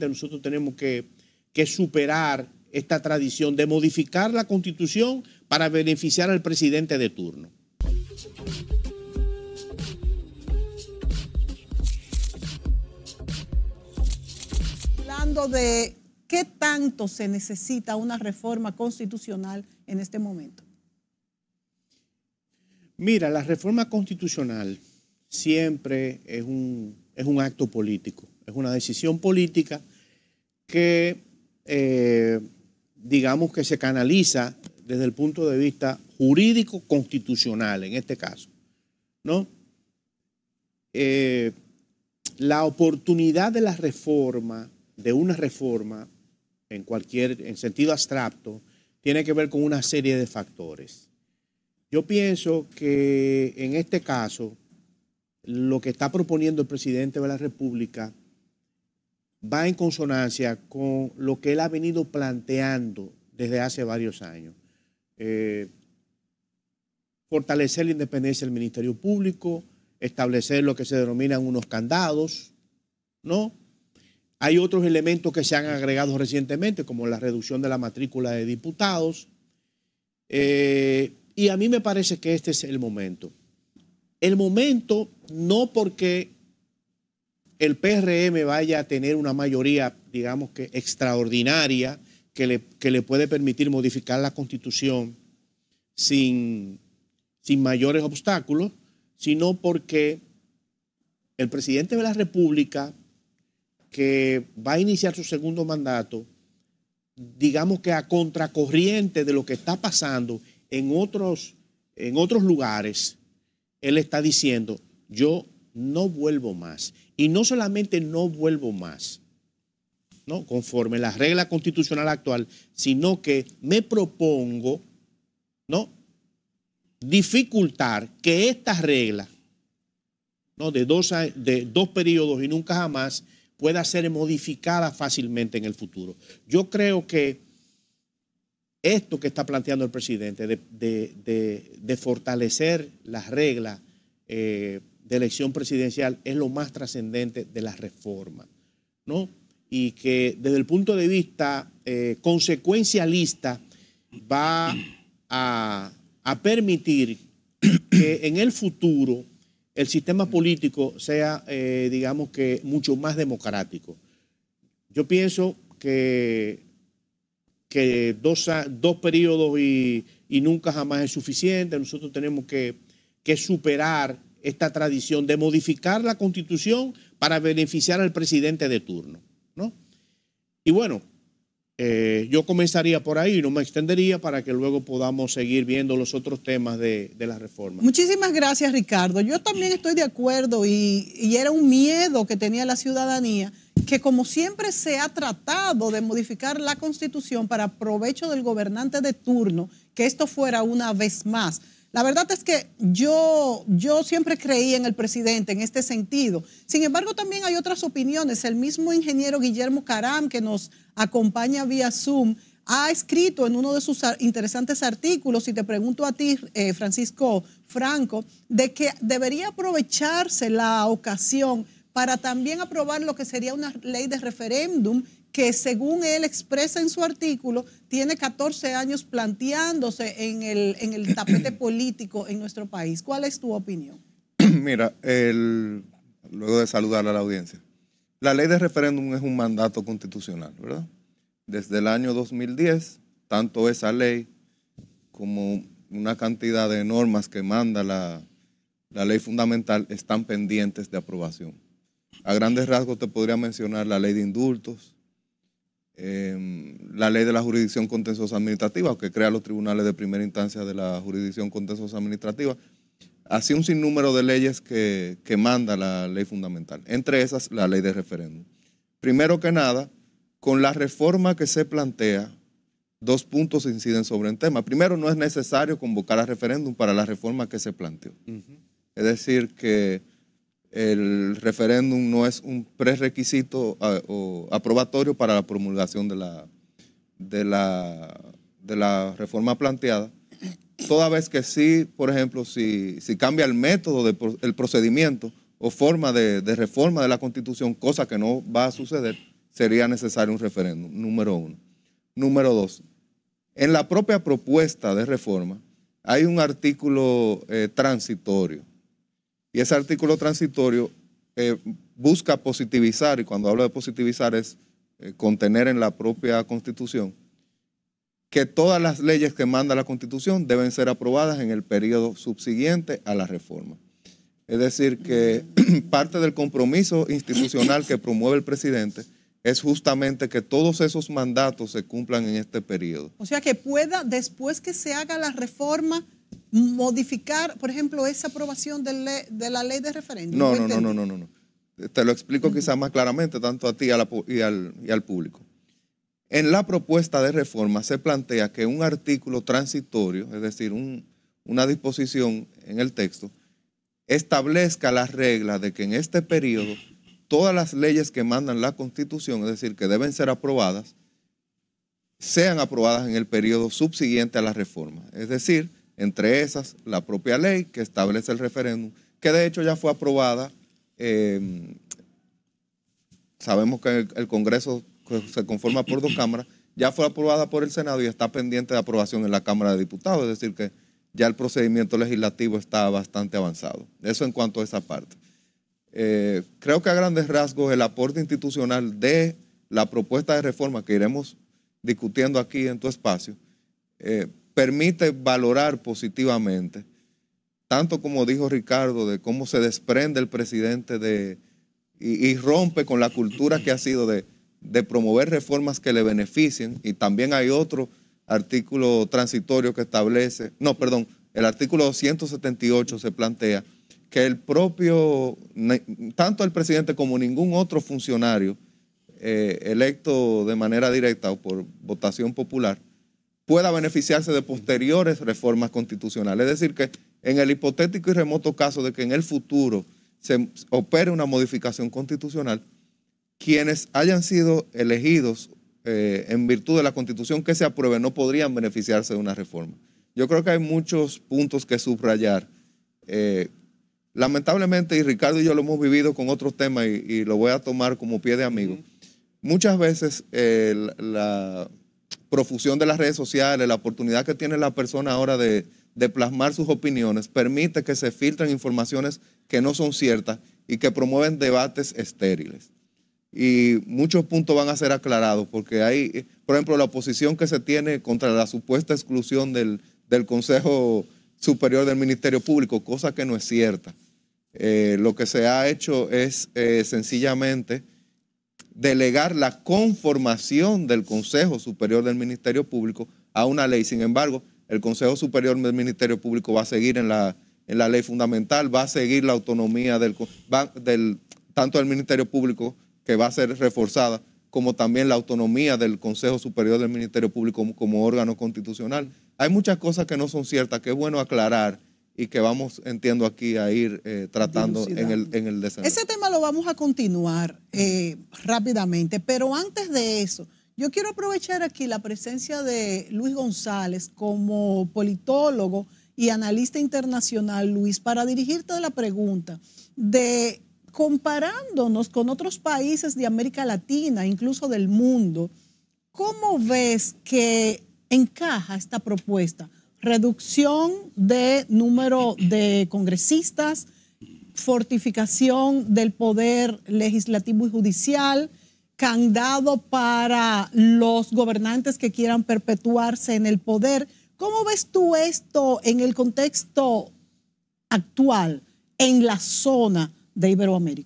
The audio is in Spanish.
nosotros tenemos que, superar esta tradición de modificar la constitución para beneficiar al presidente de turno. Hablando de qué tanto se necesita una reforma constitucional en este momento. Mira, la reforma constitucional siempre es es un acto político es una decisión política que, eh, digamos que se canaliza desde el punto de vista jurídico constitucional, en este caso. ¿no? Eh, la oportunidad de la reforma, de una reforma, en cualquier, en sentido abstracto, tiene que ver con una serie de factores. Yo pienso que en este caso, lo que está proponiendo el presidente de la República va en consonancia con lo que él ha venido planteando desde hace varios años. Eh, fortalecer la independencia del Ministerio Público, establecer lo que se denominan unos candados, ¿no? Hay otros elementos que se han agregado recientemente, como la reducción de la matrícula de diputados. Eh, y a mí me parece que este es el momento. El momento no porque el PRM vaya a tener una mayoría, digamos que extraordinaria, que le, puede permitir modificar la constitución sin, mayores obstáculos, sino porque el presidente de la República, que va a iniciar su segundo mandato, digamos que a contracorriente de lo que está pasando en otros, en otros lugares, él está diciendo, yo no vuelvo más. Y no solamente no vuelvo más, ¿no? conforme la regla constitucional actual, sino que me propongo ¿no? dificultar que esta regla ¿no? de, dos, de dos periodos y nunca jamás pueda ser modificada fácilmente en el futuro. Yo creo que esto que está planteando el presidente de, fortalecer las reglas eh, de elección presidencial es lo más trascendente de la reforma, ¿no? Y que desde el punto de vista eh, consecuencialista va a, permitir que en el futuro el sistema político sea, eh, digamos que, mucho más democrático. Yo pienso que, que dos, dos periodos y, nunca jamás es suficiente. Nosotros tenemos que, que superar esta tradición de modificar la constitución para beneficiar al presidente de turno. ¿no? Y bueno, eh, yo comenzaría por ahí, no me extendería para que luego podamos seguir viendo los otros temas de, la reforma. Muchísimas gracias, Ricardo. Yo también estoy de acuerdo y, era un miedo que tenía la ciudadanía que como siempre se ha tratado de modificar la constitución para provecho del gobernante de turno, que esto fuera una vez más la verdad es que yo, yo siempre creí en el presidente en este sentido. Sin embargo, también hay otras opiniones. El mismo ingeniero Guillermo Caram, que nos acompaña vía Zoom, ha escrito en uno de sus interesantes artículos, y te pregunto a ti, eh, Francisco Franco, de que debería aprovecharse la ocasión para también aprobar lo que sería una ley de referéndum que según él expresa en su artículo, tiene 14 años planteándose en el, tapete político en nuestro país. ¿Cuál es tu opinión? Mira, luego de saludar a la audiencia, la ley de referéndum es un mandato constitucional, ¿verdad? Desde el año 2010, tanto esa ley como una cantidad de normas que manda la, la ley fundamental están pendientes de aprobación. A grandes rasgos te podría mencionar la ley de indultos, Em, la ley de la jurisdicción contenciosa administrativa, que crea los tribunales de primera instancia de la jurisdicción contenciosa administrativa, así un sinnúmero de leyes que, manda la ley fundamental, entre esas la ley de referéndum. Primero que nada, con la reforma que se plantea, dos puntos inciden sobre el tema. Primero, no es necesario convocar a referéndum para la reforma que se planteó. Es decir, que el referéndum no es un prerequisito o aprobatorio para la promulgación de la, reforma planteada, toda vez que sí, por ejemplo, si, cambia el método, del el procedimiento o forma de, reforma de la Constitución, cosa que no va a suceder, sería necesario un referéndum, número uno. Número dos, en la propia propuesta de reforma hay un artículo eh, transitorio y ese artículo transitorio eh, busca positivizar, y cuando hablo de positivizar es eh, contener en la propia Constitución, que todas las leyes que manda la Constitución deben ser aprobadas en el periodo subsiguiente a la reforma. Es decir, que parte del compromiso institucional que promueve el presidente es justamente que todos esos mandatos se cumplan en este periodo. O sea, que pueda, después que se haga la reforma, modificar, por ejemplo, esa aprobación de, la ley de referencia? No, no, no, no, no, no, Te lo explico quizás más claramente, tanto a ti y, al, público. En la propuesta de reforma se plantea que un artículo transitorio, es decir, una disposición en el texto, establezca las reglas de que en este periodo todas las leyes que mandan la Constitución, es decir, que deben ser aprobadas, sean aprobadas en el periodo subsiguiente a la reforma. Es decir, entre esas, la propia ley que establece el referéndum, que de hecho ya fue aprobada. Em, sabemos que el, Congreso se conforma por dos cámaras, ya fue aprobada por el Senado y está pendiente de aprobación en la Cámara de Diputados, es decir, que ya el procedimiento legislativo está bastante avanzado. Eso en cuanto a esa parte. Eh, creo que a grandes rasgos el aporte institucional de la propuesta de reforma que iremos discutiendo aquí en tu espacio eh, permite valorar positivamente, tanto como dijo Ricardo, de cómo se desprende el presidente de, y, rompe con la cultura que ha sido de, promover reformas que le beneficien. Y también hay otro artículo transitorio que establece, no, perdón, el artículo 278 se plantea que el propio, tanto el presidente como ningún otro funcionario eh, electo de manera directa o por votación popular, pueda beneficiarse de posteriores reformas constitucionales. Es decir, que en el hipotético y remoto caso de que en el futuro se opere una modificación constitucional, quienes hayan sido elegidos eh, en virtud de la constitución que se apruebe no podrían beneficiarse de una reforma. Yo creo que hay muchos puntos que subrayar. Eh, lamentablemente, y Ricardo y yo lo hemos vivido con otros temas y, lo voy a tomar como pie de amigo, muchas veces eh, la profusión de las redes sociales, la oportunidad que tiene la persona ahora de, plasmar sus opiniones, permite que se filtren informaciones que no son ciertas y que promueven debates estériles. Y muchos puntos van a ser aclarados, porque hay, por ejemplo, la oposición que se tiene contra la supuesta exclusión del, Consejo Superior del Ministerio Público, cosa que no es cierta. Eh, lo que se ha hecho es eh, sencillamente delegar la conformación del Consejo Superior del Ministerio Público a una ley. Sin embargo, el Consejo Superior del Ministerio Público va a seguir en la, en la ley fundamental, va a seguir la autonomía del, tanto del Ministerio Público, que va a ser reforzada, como también la autonomía del Consejo Superior del Ministerio Público como órgano constitucional. Hay muchas cosas que no son ciertas, que es bueno aclarar y que vamos, entiendo aquí, a ir eh, tratando en el, en Ese tema lo vamos a continuar eh, rápidamente, pero antes de eso, yo quiero aprovechar aquí la presencia de Luis González como politólogo y analista internacional, Luis, para dirigirte la pregunta de comparándonos con otros países de América Latina, incluso del mundo, ¿cómo ves que encaja esta propuesta? reducción de número de congresistas, fortificación del poder legislativo y judicial, candado para los gobernantes que quieran perpetuarse en el poder. ¿Cómo ves tú esto en el contexto actual en la zona de Iberoamérica?